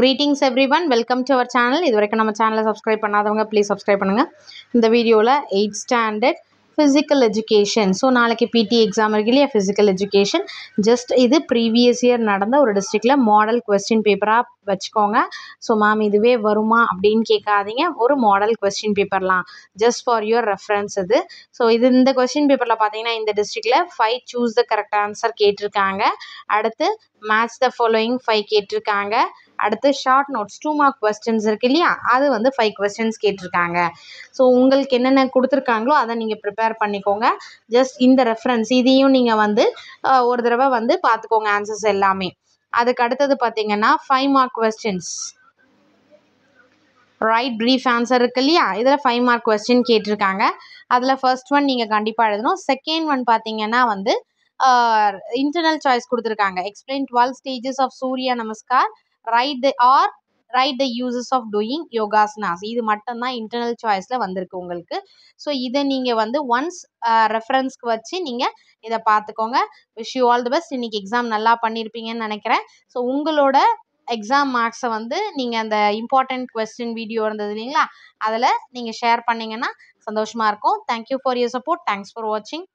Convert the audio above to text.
greetings everyone welcome to our channel இது வரைக்கும் நம்ம சேனலை சப்ஸ்கிரைப் பண்ணாதவங்க ப்ளீஸ் சப்ஸ்கிரைப் பண்ணுங்கள் இந்த வீடியோவில் eight standard physical education so நாளைக்கு பிடி எக்ஸாம் இருக்கு இல்லையா ஃபிசிக்கல் எஜுகேஷன் ஜஸ்ட் இது ப்ரீவியஸ் இயர் நடந்த ஒரு டிஸ்ட்ரிக்டில் மாடல் கொஸ்டின் பேப்பராக வச்சுக்கோங்க ஸோ மேம் இதுவே வருமா அப்படின்னு கேட்காதீங்க ஒரு மாடல் கொஸ்டின் பேப்பர்லாம் ஜஸ்ட் ஃபார் யுவர் ரெஃபரன்ஸ் இது ஸோ இது இந்த கொஸ்டின் பேப்பரில் பார்த்தீங்கன்னா இந்த டிஸ்ட்ரிக்டில் five choose the correct answer கேட்டிருக்காங்க அடுத்து மேட்ச் த ஃபாலோயிங் ஃபைவ் கேட்டிருக்காங்க அடுத்து short notes two mark questions இருக்கு இல்லையா அது வந்து ஃபைவ் கொஸ்டின்ஸ் கேட்டிருக்காங்க ஸோ உங்களுக்கு என்னென்ன கொடுத்துருக்காங்களோ அதை நீங்கள் ப்ரிப்பேர் பண்ணிக்கோங்க ஜஸ்ட் இந்த ரெஃபரன்ஸ் இதையும் நீங்கள் வந்து ஒரு தடவை வந்து பார்த்துக்கோங்க ஆன்சர்ஸ் எல்லாமே அதுக்கு அடுத்தது பார்த்தீங்கன்னா five mark questions write brief answer இருக்கு இல்லையா இதில் ஃபைவ் மார்க் கொஸ்டின் கேட்டிருக்காங்க அதில் ஃபர்ஸ்ட் ஒன் நீங்கள் கண்டிப்பாக எழுதணும் செகண்ட் ஒன் பார்த்தீங்கன்னா வந்து இன்டர்னல் சாய்ஸ் கொடுத்துருக்காங்க explain twelve stages of Surya Namaskar write the or write the uses of doing yogasanas இது மட்டும்தான் இன்டர்னல் சாய்ஸில் வந்திருக்கு உங்களுக்கு ஸோ இதை நீங்கள் வந்து ஒன்ஸ் ரெஃபரன்ஸ்க்கு வச்சு நீங்கள் இதை பார்த்துக்கோங்க wish you all the best இன்றைக்கி எக்ஸாம் நல்லா பண்ணியிருப்பீங்கன்னு நினைக்கிறேன் ஸோ உங்களோட எக்ஸாம் மார்க்ஸை வந்து நீங்கள் அந்த இம்பார்ட்டண்ட் கொஸ்டின் வீடியோ இருந்தது இல்லைங்களா அதில் நீங்கள் ஷேர் பண்ணிங்கன்னா சந்தோஷமாக இருக்கும் thank you for your support thanks for வாட்சிங்